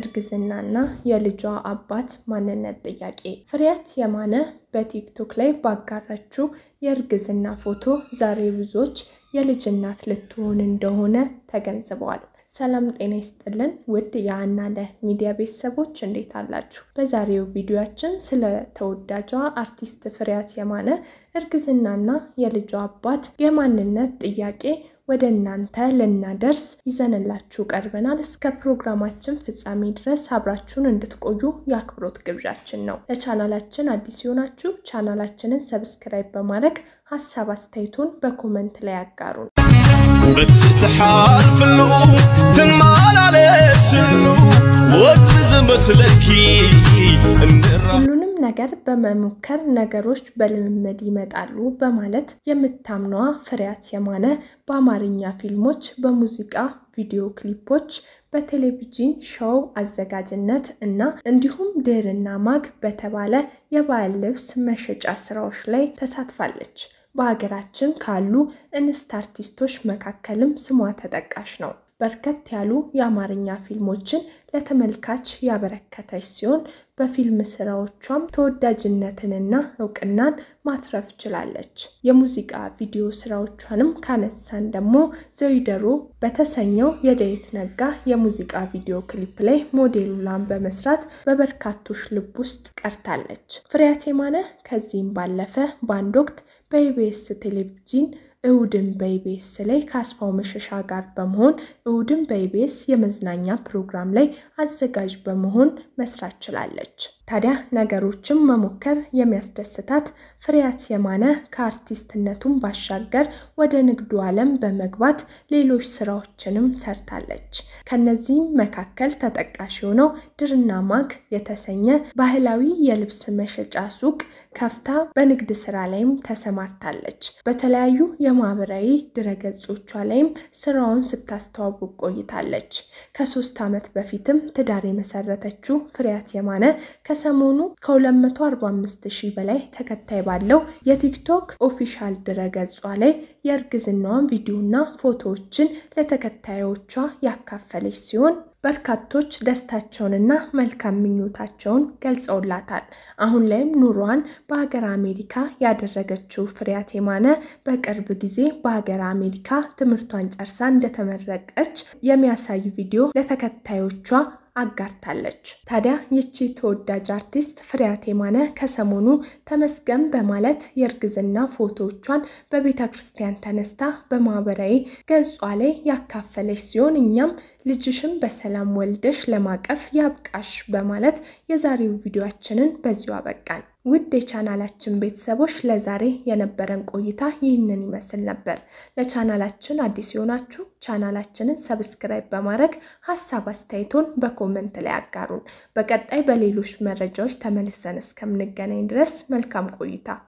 እርግዝናና የልጇ አባት ማንነት ጥያቄ ፍሬያት የማነ በቲክቶክ ላይ ባጋራችው የእርግዝና ፎቶ ዛሬ ብዙዎች የልጅ እናት ልትሆን እንደሆነ ተገንዝበዋል። ሰላም ጤና ይስጥልን ውድ የአናለ ሚዲያ ቤተሰቦች እንዴት አላችሁ? በዛሬው ቪዲዮያችን ስለ ተወዳጇ አርቲስት ፍሬያት የማነ እርግዝናና የልጇ አባት የማንነት ጥያቄ ወደ እናንተ ልናደርስ ይዘንላችሁ ቀርበናል። እስከ ፕሮግራማችን ፍጻሜ ድረስ አብራችሁን እንድትቆዩ የአክብሮት ግብዣችን ነው። ለቻናላችን አዲስ የሆናችሁ ቻናላችንን ሰብስክራይብ በማድረግ ሀሳብ አስተያየቱን በኮመንት ላይ ያጋሩን። ነገር በመሞከር ነገሮች በልምምድ ይመጣሉ በማለት የምታምነዋ ፍሬያት የማነ በአማርኛ ፊልሞች፣ በሙዚቃ ቪዲዮ ክሊፖች፣ በቴሌቪዥን ሾው አዘጋጅነት እና እንዲሁም ድርና ማግ በተባለ የባህል ልብስ መሸጫ ስራዎች ላይ ተሳትፋለች። በሀገራችን ካሉ እንስት አርቲስቶች መካከልም ስሟ ተጠቃሽ ነው። በርከት ያሉ የአማርኛ ፊልሞችን ለተመልካች ያበረከተች ሲሆን በፊልም ስራዎቿም ተወዳጅነትንና እውቅናን ማትረፍ ችላለች። የሙዚቃ ቪዲዮ ስራዎቿንም ካነሳን ደግሞ ዘይደሮ በተሰኘው የደይት ነጋ የሙዚቃ ቪዲዮ ክሊፕ ላይ ሞዴሉላን በመስራት በበርካቶች ልብ ውስጥ ቀርታለች። ፍሬያት የማነ ከዚህም ባለፈ በአንድ ወቅት በኢቢኤስ ቴሌቪዥን እሁድን በኢቢኤስ ላይ ከአስፋው መሸሻ ጋር በመሆን እሁድን በኢቢኤስ የመዝናኛ ፕሮግራም ላይ አዘጋጅ በመሆን መስራት ችላለች። ታዲያ ነገሮችን መሞከር የሚያስደስታት ፍሬያት የማነ ከአርቲስትነቱም ባሻገር ወደ ንግዱ ዓለም በመግባት ሌሎች ስራዎችንም ሰርታለች። ከነዚህም መካከል ተጠቃሽ የሆነው ድርና ማግ የተሰኘ ባህላዊ የልብስ መሸጫ ሱቅ ከፍታ በንግድ ስራ ላይም ተሰማርታለች። በተለያዩ የማህበራዊ ድረገጾቿ ላይም ስራውን ስታስተዋውቅ ቆይታለች። ከሶስት ዓመት በፊትም ትዳር የመሰረተችው ፍሬያት የማነ ከ ከሰሞኑ ከ245 ሺህ በላይ ተከታይ ባለው የቲክቶክ ኦፊሻል ድረገጿ ላይ የእርግዝናዋን ቪዲዮና ፎቶዎችን ለተከታዮቿ ያካፈለች ሲሆን በርካቶች ደስታቸውንና መልካም ምኞታቸውን ገልጸውላታል። አሁን ላይም ኑሯን በሀገር አሜሪካ ያደረገችው ፍሬያት የማነ በቅርብ ጊዜ በሀገር አሜሪካ ትምህርቷን ጨርሳ እንደተመረቀች የሚያሳዩ ቪዲዮ ለተከታዮቿ አጋርታለች። ታዲያ ይቺ ተወዳጅ አርቲስት ፍሬያት የማነ ከሰሞኑ ተመስገን በማለት የእርግዝና ፎቶዎቿን በቤተ ክርስቲያን ተነስታ በማህበራዊ ገጿ ላይ ያካፈለች ሲሆን እኛም ልጅሽን በሰላም ወልደሽ ለማቀፍ ያብቃሽ በማለት የዛሬው ቪዲዮአችንን በዚሁ አበቃን። ውድ የቻናላችን ቤተሰቦች ለዛሬ የነበረን ቆይታ ይህንን ይመስል ነበር። ለቻናላችን አዲስ የሆናችሁ ቻናላችንን ሰብስክራይብ በማድረግ ሀሳብ አስተያየቶን በኮመንት ላይ አጋሩን። በቀጣይ በሌሎች መረጃዎች ተመልሰን እስከምንገናኝ ድረስ መልካም ቆይታ